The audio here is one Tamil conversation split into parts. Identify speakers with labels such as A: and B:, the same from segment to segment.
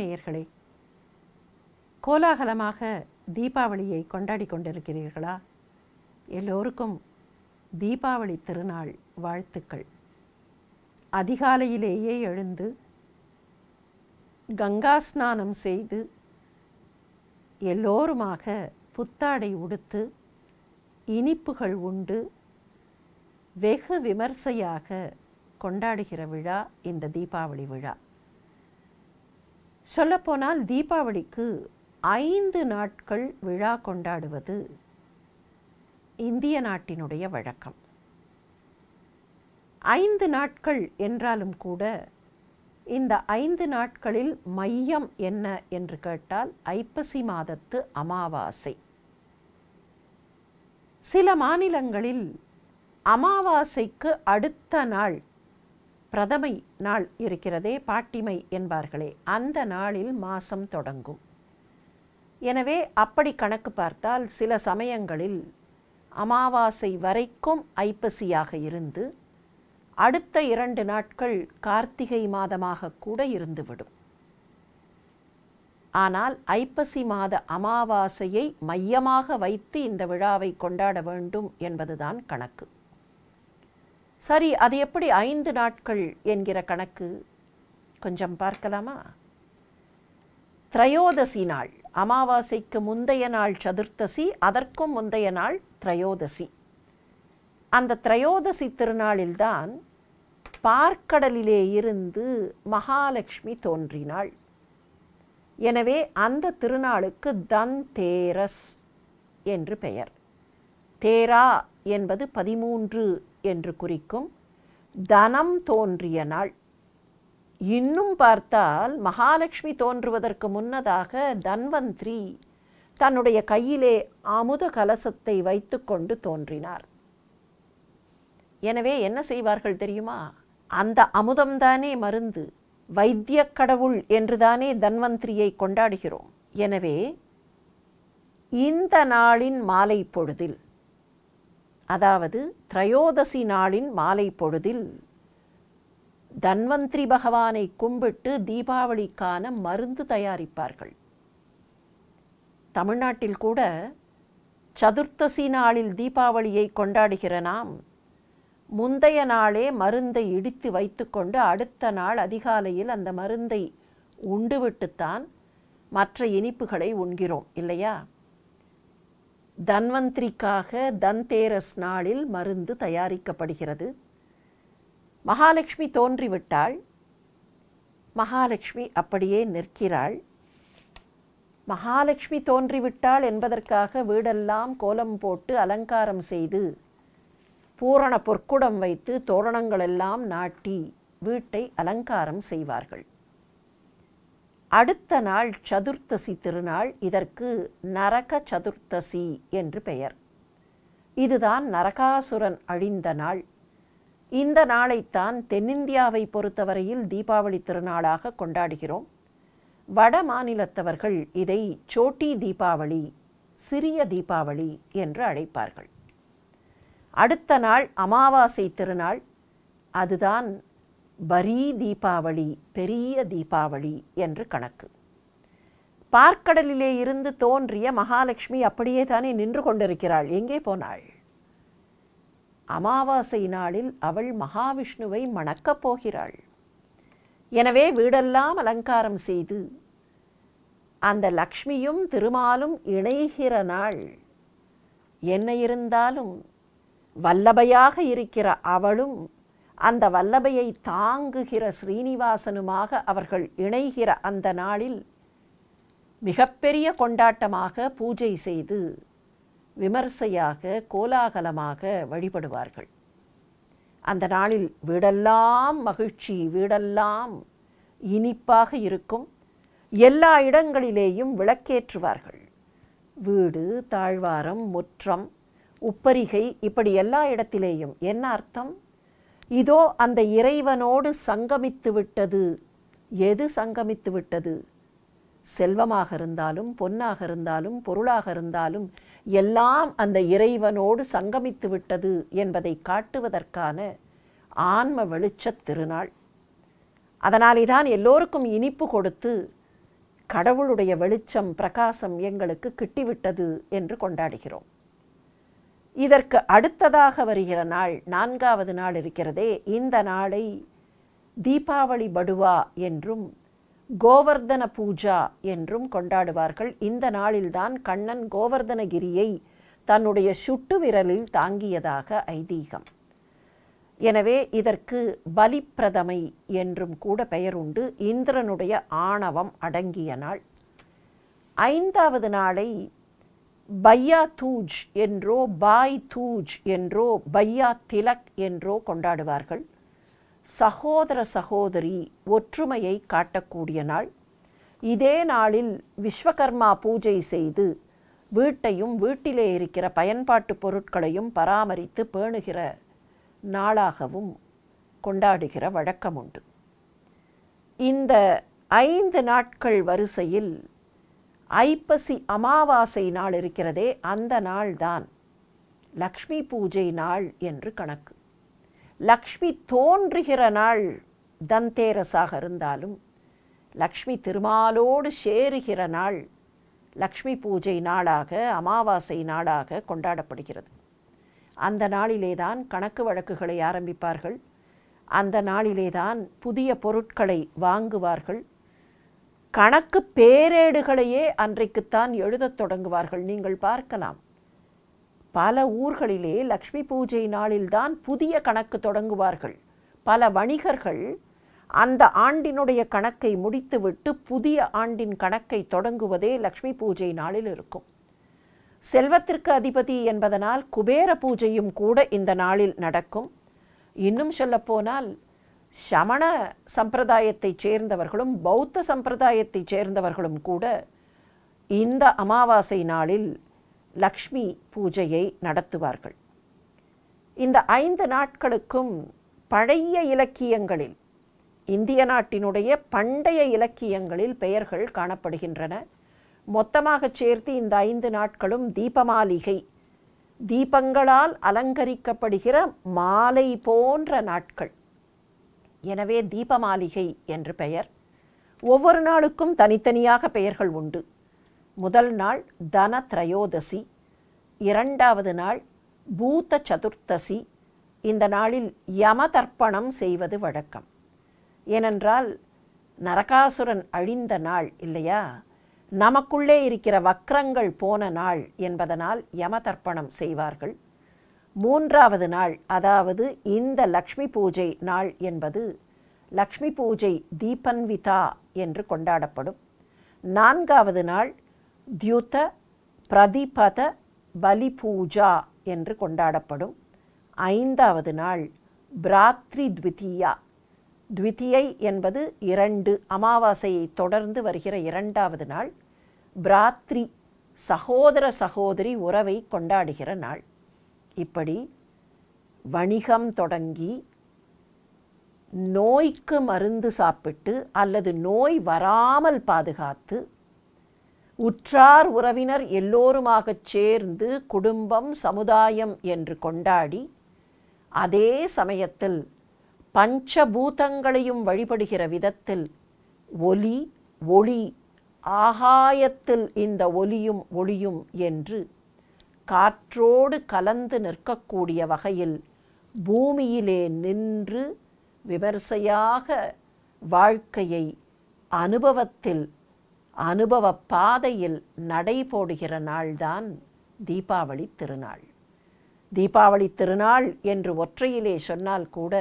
A: நேயர்களே கோலாகலமாக தீபாவளியை கொண்டாடி கொண்டிருக்கிறீர்களா எல்லோருக்கும் தீபாவளி திருநாள் வாழ்த்துக்கள் அதிகாலையிலேயே எழுந்து கங்கா ஸ்நானம் செய்து எல்லோருமாக புத்தாடை உடுத்து இனிப்புகள் உண்டு வெகு விமர்சையாக கொண்டாடுகிற விழா இந்த தீபாவளி விழா சொல்லப்போனால் தீபாவளிக்கு ஐந்து நாட்கள் விழா கொண்டாடுவது இந்திய நாட்டினுடைய வழக்கம் ஐந்து நாட்கள் என்றாலும் கூட இந்த ஐந்து நாட்களில் மையம் என்ன என்று கேட்டால் ஐப்பசி மாதத்து அமாவாசை சில மாநிலங்களில் அமாவாசைக்கு அடுத்த நாள் பிரதமை நாள் இருக்கிறதே பாட்டிமை என்பார்களே அந்த நாளில் மாசம் தொடங்கும் எனவே அப்படி கணக்கு பார்த்தால் சில சமயங்களில் அமாவாசை வரைக்கும் ஐப்பசியாக இருந்து அடுத்த இரண்டு நாட்கள் கார்த்திகை மாதமாக கூட இருந்துவிடும் ஆனால் ஐப்பசி மாத அமாவாசையை மையமாக வைத்து இந்த விழாவை கொண்டாட வேண்டும் என்பதுதான் கணக்கு சரி அது எப்படி ஐந்து நாட்கள் என்கிற கணக்கு கொஞ்சம் பார்க்கலாமா திரையோதசி நாள் அமாவாசைக்கு முந்தைய நாள் சதுர்த்தசி அதற்கும் முந்தைய நாள் திரையோதசி அந்த திரையோதசி திருநாளில்தான் பார்க்கடலிலே இருந்து மகாலட்சுமி தோன்றினாள் எனவே அந்த திருநாளுக்கு தன் தேரஸ் என்று பெயர் தேரா என்பது பதிமூன்று என்று குறிக்கும் தனம் தோன்றிய நாள் இன்னும் பார்த்தால் மகாலட்சுமி தோன்றுவதற்கு முன்னதாக தன்வந்திரி தன்னுடைய கையிலே அமுத கலசத்தை வைத்துக்கொண்டு தோன்றினார் எனவே என்ன செய்வார்கள் தெரியுமா அந்த அமுதம்தானே மருந்து வைத்திய கடவுள் என்றுதானே தன்வந்திரியை கொண்டாடுகிறோம் எனவே இந்த நாளின் மாலை பொழுதில் அதாவது திரையோதசி நாளின் மாலை பொழுதில் தன்வந்திரி பகவானை கும்பிட்டு தீபாவளிக்கான மருந்து தயாரிப்பார்கள் தமிழ்நாட்டில் கூட சதுர்த்தசி நாளில் தீபாவளியை கொண்டாடுகிற நாம் முந்தைய நாளே மருந்தை இடித்து வைத்துக்கொண்டு அடுத்த நாள் அதிகாலையில் அந்த மருந்தை உண்டுவிட்டுத்தான் மற்ற இனிப்புகளை உண்கிறோம் இல்லையா தன்வந்திரிக்காக தன்தேரஸ் நாளில் மருந்து தயாரிக்கப்படுகிறது மகாலட்சுமி தோன்றிவிட்டாள் மகாலட்சுமி அப்படியே நிற்கிறாள் மகாலட்சுமி தோன்றிவிட்டாள் என்பதற்காக வீடெல்லாம் கோலம் போட்டு அலங்காரம் செய்து பூரண பொற்குடம் வைத்து தோரணங்களெல்லாம் நாட்டி வீட்டை அலங்காரம் செய்வார்கள் அடுத்த நாள் சதுர்த்தசி திருநாள் இதற்கு நரக சதுர்த்தசி என்று பெயர் இதுதான் நரகாசுரன் அழிந்த நாள் இந்த நாளைத்தான் தென்னிந்தியாவை பொறுத்தவரையில் தீபாவளி திருநாளாக கொண்டாடுகிறோம் வட மாநிலத்தவர்கள் இதை சோட்டி தீபாவளி சிறிய தீபாவளி என்று அழைப்பார்கள் அடுத்த நாள் அமாவாசை திருநாள் அதுதான் பரீ தீபாவளி பெரிய தீபாவளி என்று கணக்கு பார்க்கடலிலே இருந்து தோன்றிய மகாலட்சுமி அப்படியே தானே நின்று கொண்டிருக்கிறாள் எங்கே போனாள் அமாவாசை நாளில் அவள் மகாவிஷ்ணுவை மணக்கப் போகிறாள் எனவே வீடெல்லாம் அலங்காரம் செய்து அந்த லக்ஷ்மியும் திருமாலும் இணைகிற நாள் என்ன இருந்தாலும் வல்லபையாக இருக்கிற அவளும் அந்த வல்லபையை தாங்குகிற ஸ்ரீனிவாசனுமாக அவர்கள் இணைகிற அந்த நாளில் மிகப்பெரிய கொண்டாட்டமாக பூஜை செய்து விமர்சையாக கோலாகலமாக வழிபடுவார்கள் அந்த நாளில் வீடெல்லாம் மகிழ்ச்சி வீடெல்லாம் இனிப்பாக இருக்கும் எல்லா இடங்களிலேயும் விளக்கேற்றுவார்கள் வீடு தாழ்வாரம் முற்றம் உப்பரிகை இப்படி எல்லா இடத்திலேயும் என்ன அர்த்தம் இதோ அந்த இறைவனோடு சங்கமித்து விட்டது எது சங்கமித்து விட்டது செல்வமாக இருந்தாலும் பொன்னாக இருந்தாலும் பொருளாக இருந்தாலும் எல்லாம் அந்த இறைவனோடு சங்கமித்து விட்டது என்பதை காட்டுவதற்கான ஆன்ம வெளிச்ச திருநாள் அதனாலே தான் எல்லோருக்கும் இனிப்பு கொடுத்து கடவுளுடைய வெளிச்சம் பிரகாசம் எங்களுக்கு கிட்டிவிட்டது என்று கொண்டாடுகிறோம் இதற்கு அடுத்ததாக வருகிற நாள் நான்காவது நாள் இருக்கிறதே இந்த நாளை தீபாவளி படுவா என்றும் கோவர்தன பூஜா என்றும் கொண்டாடுவார்கள் இந்த நாளில்தான் கண்ணன் கோவர்தனகிரியை தன்னுடைய சுட்டு விரலில் தாங்கியதாக ஐதீகம் எனவே இதற்கு பலிப்பிரதமை என்றும் கூட பெயர் உண்டு இந்திரனுடைய ஆணவம் அடங்கிய நாள் ஐந்தாவது நாளை பையா தூஜ் என்றோ பாய் தூஜ் என்றோ பையா திலக் என்றோ கொண்டாடுவார்கள் சகோதர சகோதரி ஒற்றுமையை காட்டக்கூடிய நாள் இதே நாளில் விஸ்வகர்மா பூஜை செய்து வீட்டையும் வீட்டிலே இருக்கிற பயன்பாட்டு பொருட்களையும் பராமரித்து பேணுகிற நாளாகவும் கொண்டாடுகிற வழக்கமுண்டு இந்த ஐந்து நாட்கள் வரிசையில் ஐப்பசி அமாவாசை நாள் இருக்கிறதே அந்த நாள் தான் லக்ஷ்மி பூஜை நாள் என்று கணக்கு லக்ஷ்மி தோன்றுகிற நாள் தந்தேரஸாக இருந்தாலும் லக்ஷ்மி திருமாலோடு சேருகிற நாள் லக்ஷ்மி பூஜை நாளாக அமாவாசை நாளாக கொண்டாடப்படுகிறது அந்த நாளிலே தான் கணக்கு வழக்குகளை ஆரம்பிப்பார்கள் அந்த நாளிலே தான் புதிய பொருட்களை வாங்குவார்கள் கணக்கு பேரேடுகளையே அன்றைக்குத்தான் எழுதத் தொடங்குவார்கள் நீங்கள் பார்க்கலாம் பல ஊர்களிலே லக்ஷ்மி பூஜை நாளில்தான் புதிய கணக்கு தொடங்குவார்கள் பல வணிகர்கள் அந்த ஆண்டினுடைய கணக்கை முடித்துவிட்டு புதிய ஆண்டின் கணக்கை தொடங்குவதே லக்ஷ்மி பூஜை நாளில் இருக்கும் செல்வத்திற்கு அதிபதி என்பதனால் குபேர பூஜையும் கூட இந்த நாளில் நடக்கும் இன்னும் சொல்லப்போனால் சமண சம்பிரதாயத்தை சேர்ந்தவர்களும் பௌத்த சம்பிரதாயத்தை சேர்ந்தவர்களும் கூட இந்த அமாவாசை நாளில் லக்ஷ்மி பூஜையை நடத்துவார்கள் இந்த ஐந்து நாட்களுக்கும் பழைய இலக்கியங்களில் இந்திய நாட்டினுடைய பண்டைய இலக்கியங்களில் பெயர்கள் காணப்படுகின்றன மொத்தமாக சேர்த்து இந்த ஐந்து நாட்களும் தீபமாளிகை தீபங்களால் அலங்கரிக்கப்படுகிற மாலை போன்ற நாட்கள் எனவே தீபமாளிகை என்று பெயர் ஒவ்வொரு நாளுக்கும் தனித்தனியாக பெயர்கள் உண்டு முதல் நாள் தன திரயோதசி இரண்டாவது நாள் பூத்த சதுர்த்தசி இந்த நாளில் யம தர்ப்பணம் செய்வது வழக்கம் ஏனென்றால் நரகாசுரன் அழிந்த நாள் இல்லையா நமக்குள்ளே இருக்கிற வக்ரங்கள் போன நாள் என்பதனால் யம தர்ப்பணம் செய்வார்கள் மூன்றாவது நாள் அதாவது இந்த லக்ஷ்மி பூஜை நாள் என்பது லக்ஷ்மி பூஜை தீபன்விதா என்று கொண்டாடப்படும் நான்காவது நாள் தியுத பிரதிபத பலி பூஜா என்று கொண்டாடப்படும் ஐந்தாவது நாள் பிராத்ரி த்விதியா த்விதியை என்பது இரண்டு அமாவாசையை தொடர்ந்து வருகிற இரண்டாவது நாள் பிராத்ரி சகோதர சகோதரி உறவை கொண்டாடுகிற நாள் இப்படி வணிகம் தொடங்கி நோய்க்கு மருந்து சாப்பிட்டு அல்லது நோய் வராமல் பாதுகாத்து உற்றார் உறவினர் எல்லோருமாகச் சேர்ந்து குடும்பம் சமுதாயம் என்று கொண்டாடி அதே சமயத்தில் பஞ்சபூதங்களையும் வழிபடுகிற விதத்தில் ஒலி ஒளி ஆகாயத்தில் இந்த ஒலியும் ஒளியும் என்று காற்றோடு கலந்து நிற்கக்கூடிய வகையில் பூமியிலே நின்று விமர்சையாக வாழ்க்கையை அனுபவத்தில் அனுபவ பாதையில் நடைபோடுகிற நாள்தான் தீபாவளி திருநாள் தீபாவளி திருநாள் என்று ஒற்றையிலே சொன்னால் கூட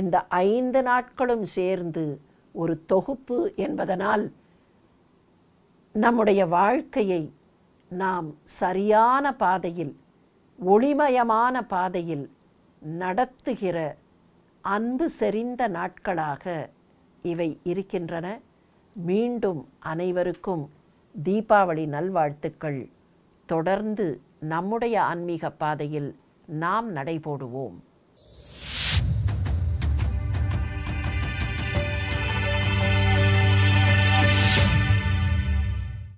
A: இந்த ஐந்து நாட்களும் சேர்ந்து ஒரு தொகுப்பு என்பதனால் நம்முடைய வாழ்க்கையை நாம் சரியான பாதையில் ஒளிமயமான பாதையில் நடத்துகிற அன்பு செறிந்த நாட்களாக இவை இருக்கின்றன மீண்டும் அனைவருக்கும் தீபாவளி நல்வாழ்த்துக்கள் தொடர்ந்து நம்முடைய ஆன்மீக பாதையில் நாம் நடைபோடுவோம்